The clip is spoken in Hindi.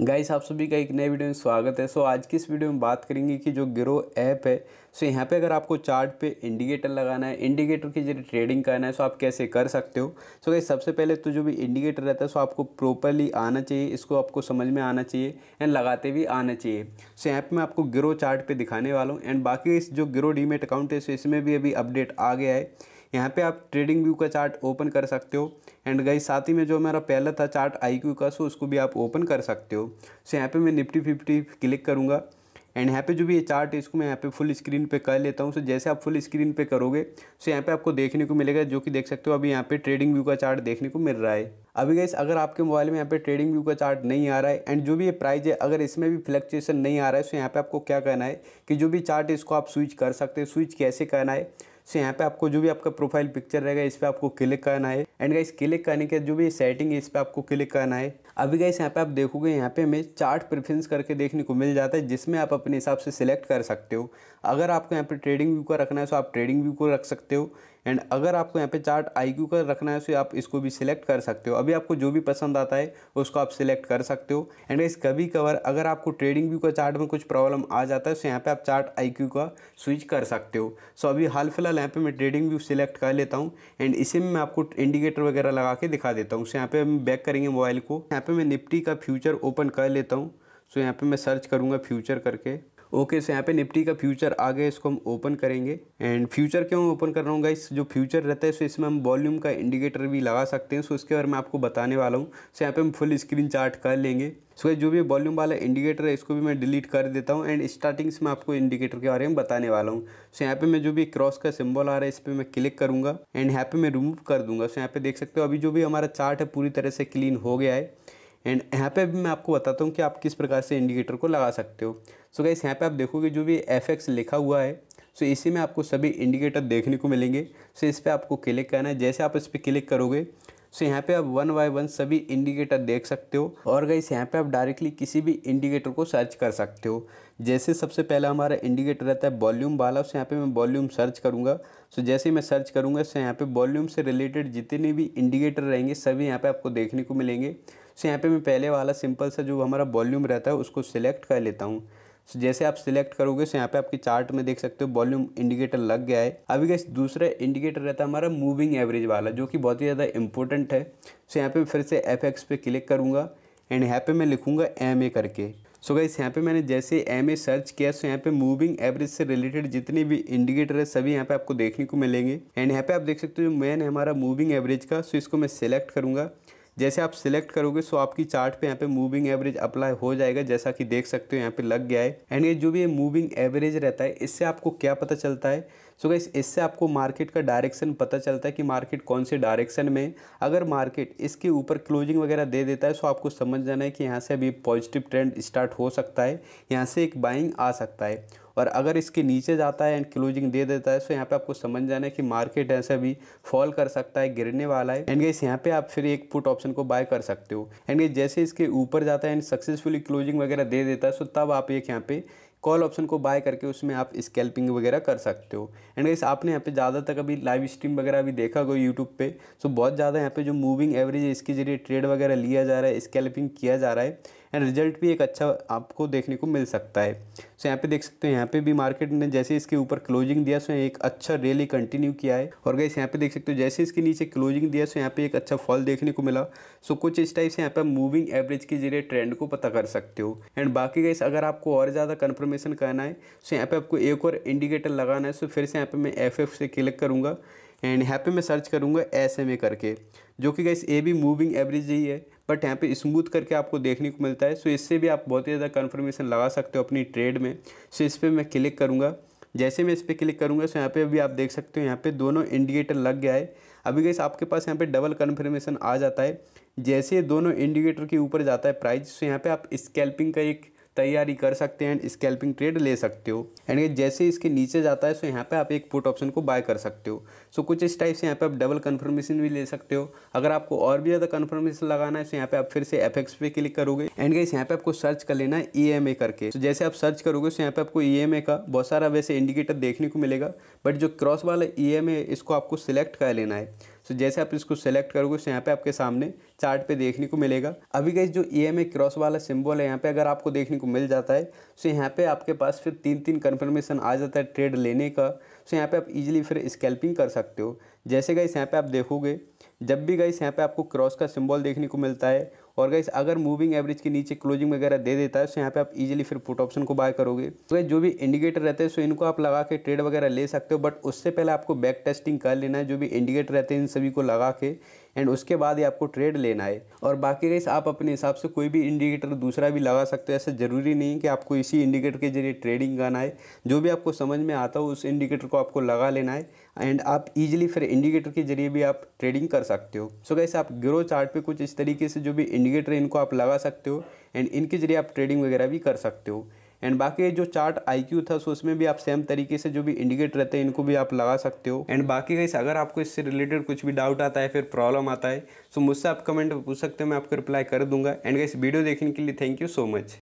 गाइस आप सभी का एक नए वीडियो में स्वागत है सो so, आज की इस वीडियो में बात करेंगे कि जो ग्रो ऐप है सो so, यहाँ पे अगर आपको चार्ट पे इंडिकेटर लगाना है इंडिकेटर की जरिए ट्रेडिंग करना है सो so आप कैसे कर सकते हो सो so, गाइस सबसे पहले तो जो भी इंडिकेटर रहता है सो so आपको प्रॉपरली आना चाहिए इसको आपको समझ में आना चाहिए एंड लगाते भी आना चाहिए सो so, यहाँ पर मैं आपको ग्रो चार्ट पर दिखाने वाला हूँ एंड बाकी इस जो ग्रो डीमेट अकाउंट है सो इसमें भी अभी अपडेट आ गया है यहाँ पे आप ट्रेडिंग व्यू का चार्ट ओपन कर सकते हो एंड गई साथ ही में जो मेरा पहला था चार्ट आई का सो उसको भी आप ओपन कर सकते हो सो यहाँ पर मैं निफ्टी फिफ्टी क्लिक करूँगा एंड यहाँ पे जो भी ये चार्ट है इसको मैं यहाँ पे फुल स्क्रीन पे कर लेता हूँ सो जैसे आप फुल स्क्रीन पे करोगे सो यहाँ पे आपको देखने को मिलेगा जो कि देख सकते हो अभी यहाँ पे ट्रेडिंग व्यू का चार्ट देखने को मिल रहा है अभी गैस अगर आपके मोबाइल में यहाँ पे ट्रेडिंग व्यू का चार्ट नहीं आ रहा है एंड जो भी ये प्राइस है अगर इसमें भी फ्लक्चुएसन नहीं आ रहा है सो यहाँ पर आपको क्या कहना है कि जो भी चार्ट है इसको आप स्विच कर सकते हो स्विच कैसे करना है सो यहाँ पे आपको जो भी आपका प्रोफाइल पिक्चर रहेगा इस पर आपको क्लिक करना है एंड गाइस क्लिक करने के जो भी सेटिंग है इस पर आपको क्लिक करना है अभी गाइस यहाँ पे आप देखोगे यहाँ पे हमें चार्ट प्रेफरेंस करके देखने को मिल जाता है जिसमें आप अपने हिसाब से सिलेक्ट कर सकते हो अगर आपको यहाँ पे ट्रेडिंग व्यू का रखना है तो आप ट्रेडिंग व्यू को रख सकते हो एंड अगर आपको यहाँ पे चार्ट आई का रखना है तो आप इसको भी सिलेक्ट कर सकते हो अभी आपको जो भी पसंद आता है उसको आप सिलेक्ट कर सकते हो एंड इस कभी कवर अगर आपको ट्रेडिंग व्यू का चार्ट में कुछ प्रॉब्लम आ जाता है तो यहाँ पर आप चार्ट आई का स्विच कर सकते हो सो अभी हाल फिलहाल यहाँ पर मैं ट्रेडिंग व्यू सिलेक्ट कर लेता हूँ एंड इसी में मैं आपको इंडिकेट इंडिकेटर वगैरह लगा के दिखा देता हूँ उसे यहाँ पे हम बैक करेंगे मोबाइल को यहाँ पे मैं निफ्टी का फ्यूचर ओपन कर लेता हूँ सो यहाँ पे मैं सर्च करूँगा फ्यूचर करके ओके सो यहाँ पे निफ्टी का फ्यूचर आ गया इसको हम ओपन करेंगे एंड फ्यूचर क्यों ओपन कर रहा हूँ गाइस जो फ्यूचर रहता है सो इसमें हम वॉल्यूम का इंडिकेटर भी लगा सकते हैं सो इसके बारे में आपको बताने वाला हूँ सो यहाँ पे हम फुल स्क्रीन चार्ट कर लेंगे सो जो भी वॉल्यूम वाला इंडिकेटर है इसको भी मैं डिलीट कर देता हूँ एंड स्टार्टिंग्स में आपको इंडिकेटर के बारे में बताने वाला हूँ सो यहाँ पे मैं जो भी क्रॉस का सिंबल आ रहा है इस पर मैं क्लिक करूँगा एंड यहाँ पे मैं रिमूव कर दूँगा सो यहाँ पे देख सकते हो अभी जो भी हमारा चार्ट है पूरी तरह से क्लीन हो गया है एंड यहाँ पे भी मैं आपको बताता हूँ कि आप किस प्रकार से इंडिकेटर को लगा सकते हो सो गाइस यहाँ पे आप देखोगे जो भी एफ लिखा हुआ है सो इसी में आपको सभी इंडिकेटर देखने को मिलेंगे सो इस पर आपको क्लिक करना है जैसे आप इस पर क्लिक करोगे सो यहाँ पे आप वन बाय वन सभी इंडिकेटर देख सकते हो और गई यहाँ पे आप डायरेक्टली किसी भी इंडिकेटर को सर्च कर सकते हो जैसे सबसे पहला हमारा इंडिकेटर रहता है वॉल्यूम वाला उससे यहाँ पे मैं वॉल्यूम सर्च करूँगा सो जैसे मैं सर्च करूँगा सो यहाँ पे वॉल्यूम से रिलेटेड जितने भी इंडिकेटर रहेंगे सभी यहाँ पर आपको देखने को मिलेंगे सो यहाँ पर मैं पहले वाला सिंपल सा जो हमारा वॉल्यूम रहता है उसको सिलेक्ट कर लेता हूँ सो जैसे आप सिलेक्ट करोगे सो यहाँ पे आपकी चार्ट में देख सकते हो वॉल्यूम इंडिकेटर लग गया है अभी गैस दूसरा इंडिकेटर रहता है हमारा मूविंग एवरेज वाला जो कि बहुत ही ज़्यादा इंपॉर्टेंट है सो यहाँ पे फिर से एफ एक्स पे क्लिक करूँगा एंड यहाँ पे मैं लिखूँगा एम ए करके सो गाइस यहाँ पे मैंने जैसे एम ए सर्च किया सो यहाँ पे मूविंग एवरेज से रिलेटेड जितने भी इंडिकेटर है सभी यहाँ पे आपको देखने को मिलेंगे एंड यहाँ पे आप देख सकते हो जो मेन है हमारा मूविंग एवरेज का सो इसको मैं सिलेक्ट करूँगा जैसे आप सिलेक्ट करोगे सो आपकी चार्ट पे यहाँ पे मूविंग एवरेज अप्लाई हो जाएगा जैसा कि देख सकते हो यहाँ पे लग गया है एंड ये जो भी मूविंग एवरेज रहता है इससे आपको क्या पता चलता है सो so गैस इससे आपको मार्केट का डायरेक्शन पता चलता है कि मार्केट कौन से डायरेक्शन में अगर मार्केट इसके ऊपर क्लोजिंग वगैरह दे देता है सो आपको समझ जाना है कि यहाँ से अभी पॉजिटिव ट्रेंड स्टार्ट हो सकता है यहाँ से एक बाइंग आ सकता है और अगर इसके नीचे जाता है एंड क्लोजिंग दे देता है सो यहाँ पे आपको समझ जाना है कि मार्केट ऐसे भी फॉल कर सकता है गिरने वाला है एंड गैस यहाँ पे आप फिर एक पुट ऑप्शन को बाय कर सकते हो एंड गैस जैसे इसके ऊपर जाता है एंड सक्सेसफुली क्लोजिंग वगैरह दे देता है सो तब आप एक यहाँ पे कॉल ऑप्शन को बाय करके उसमें आप स्केल्पिंग वगैरह कर सकते हो एंड गाइस आपने यहाँ पे ज़्यादा तक अभी लाइव स्ट्रीम वगैरह भी देखा होगा यूट्यूब पे सो बहुत ज़्यादा यहाँ पे जो मूविंग एवरेज है इसके जरिए ट्रेड वगैरह लिया जा रहा है स्केल्पिंग किया जा रहा है एंड रिजल्ट भी एक अच्छा आपको देखने को मिल सकता है सो यहाँ पे देख सकते हो यहाँ पे भी मार्केट ने जैसे इसके ऊपर क्लोजिंग दिया सो एक अच्छा रैली कंटिन्यू किया है और गैस यहाँ पे देख सकते हो जैसे इसके नीचे क्लोजिंग दिया सो यहाँ पे एक अच्छा फॉल देखने को मिला सो कुछ इस टाइप से यहाँ पे मूविंग एवरेज के जरिए ट्रेंड को पता कर सकते हो एंड बाकी गैस अगर आपको और ज़्यादा कन्फर्मेशन करना है सो यहाँ पे आपको एक और इंडिकेटर लगाना है सो फिर से यहाँ पे मैं एफ से क्लिक करूँगा एंड यहाँ पे मैं सर्च करूँगा एस एम ए करके जो कि गैस ए भी मूविंग एवरेज ही है बट यहाँ पे स्मूथ करके आपको देखने को मिलता है सो इससे भी आप बहुत ही ज़्यादा कन्फर्मेशन लगा सकते हो अपनी ट्रेड में सो इस पर मैं क्लिक करूँगा जैसे मैं इस पर क्लिक करूँगा सो यहाँ पे अभी आप देख सकते हो यहाँ पे दोनों इंडिकेटर लग गया है अभी गैस आपके पास यहाँ पे डबल कन्फर्मेशन आ जाता है जैसे दोनों इंडिकेटर के ऊपर जाता है प्राइस सो यहाँ पर आप स्कैल्पिंग का एक तैयारी कर सकते हैं एंड स्कैल्पिंग ट्रेड ले सकते हो एंड जैसे इसके नीचे जाता है सो यहाँ पे आप एक पुट ऑप्शन को बाय कर सकते हो सो कुछ इस टाइप से यहाँ पे आप डबल कन्फर्मेशन भी ले सकते हो अगर आपको और भी ज़्यादा कन्फर्मेशन लगाना है तो यहाँ पे आप फिर से एफ एक्स पे क्लिक करोगे एंड गाइस यहाँ पे आपको सर्च कर लेना है ई एम ए करके तो जैसे आप सर्च करोगे तो यहाँ पे आपको ई एम ए का बहुत सारा वैसे इंडिकेटर देखने को मिलेगा बट जो क्रॉस वाला ई एम ए इसको आपको सिलेक्ट कर लेना है सो जैसे आप इसको सेलेक्ट करोगे तो यहाँ पे आपके सामने चार्ट पे देखने को मिलेगा अभी गई जो ई एम क्रॉस वाला सिंबल है यहाँ पे अगर आपको देखने को मिल जाता है सो यहाँ पे आपके पास फिर तीन तीन कन्फर्मेशन आ जाता है ट्रेड लेने का सो यहाँ पे आप इजीली फिर स्कैल्पिंग कर सकते हो जैसे गई यहाँ पे आप देखोगे जब भी गई यहाँ पे आपको क्रॉस का सिंबल देखने को मिलता है और गाइस अगर मूविंग एवरेज के नीचे क्लोजिंग वगैरह दे देता है तो यहाँ पे आप इजीली फिर पुट ऑप्शन को बाय करोगे तो जो भी इंडिकेटर रहते हैं सो इनको आप लगा के ट्रेड वगैरह ले सकते हो बट उससे पहले आपको बैक टेस्टिंग कर लेना है जो भी इंडिकेटर रहते हैं इन सभी को लगा के एंड उसके बाद ही आपको ट्रेड लेना है और बाकी रेस आप अपने हिसाब से कोई भी इंडिकेटर दूसरा भी लगा सकते हो ऐसा ज़रूरी नहीं कि आपको इसी इंडिकेटर के जरिए ट्रेडिंग करना है जो भी आपको समझ में आता हो उस इंडिकेटर को आपको लगा लेना है एंड आप इजीली फिर इंडिकेटर के जरिए भी आप ट्रेडिंग कर सकते हो सो so कैसे आप ग्रो चार्ट पे कुछ इस तरीके से जो भी इंडिकेटर इनको आप लगा सकते हो एंड इनके जरिए आप ट्रेडिंग वगैरह भी कर सकते हो एंड बाकी जो चार्ट आई था सो उसमें भी आप सेम तरीके से जो भी इंडिकेट रहते हैं इनको भी आप लगा सकते हो एंड बाकी गाइस अगर आपको इससे रिलेटेड कुछ भी डाउट आता है फिर प्रॉब्लम आता है सो मुझसे आप कमेंट पूछ सकते हो मैं आपको रिप्लाई कर दूंगा एंड गाइस वीडियो देखने के लिए थैंक यू सो मच